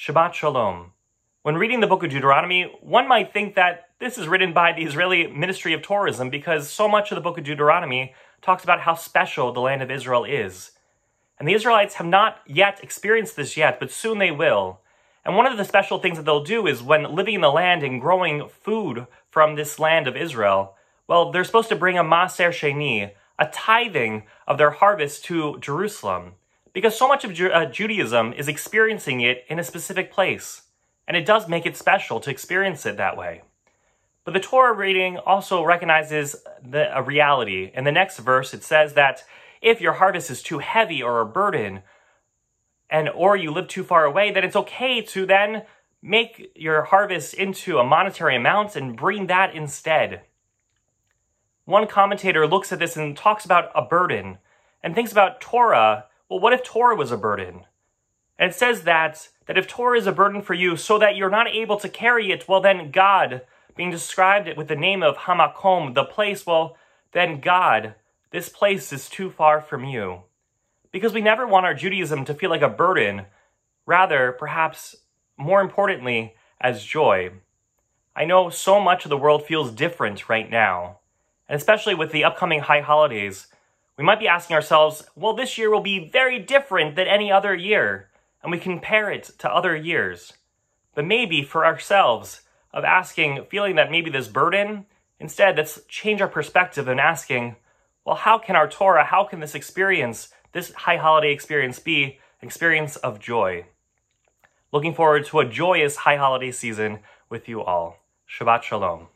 Shabbat Shalom. When reading the book of Deuteronomy, one might think that this is written by the Israeli Ministry of Tourism because so much of the book of Deuteronomy talks about how special the land of Israel is. And the Israelites have not yet experienced this yet, but soon they will. And one of the special things that they'll do is when living in the land and growing food from this land of Israel, well, they're supposed to bring a Maser Sheni, a tithing of their harvest to Jerusalem because so much of Ju uh, Judaism is experiencing it in a specific place, and it does make it special to experience it that way. But the Torah reading also recognizes the, a reality. In the next verse, it says that if your harvest is too heavy or a burden, and or you live too far away, then it's okay to then make your harvest into a monetary amount and bring that instead. One commentator looks at this and talks about a burden and thinks about Torah well, what if Torah was a burden? And it says that, that if Torah is a burden for you so that you're not able to carry it, well, then God, being described with the name of Hamakom, the place, well, then God, this place is too far from you. Because we never want our Judaism to feel like a burden, rather, perhaps more importantly, as joy. I know so much of the world feels different right now, and especially with the upcoming high holidays, we might be asking ourselves, well, this year will be very different than any other year, and we compare it to other years. But maybe for ourselves, of asking, feeling that maybe this burden, instead, let's change our perspective and asking, well, how can our Torah, how can this experience, this high holiday experience, be experience of joy? Looking forward to a joyous high holiday season with you all. Shabbat Shalom.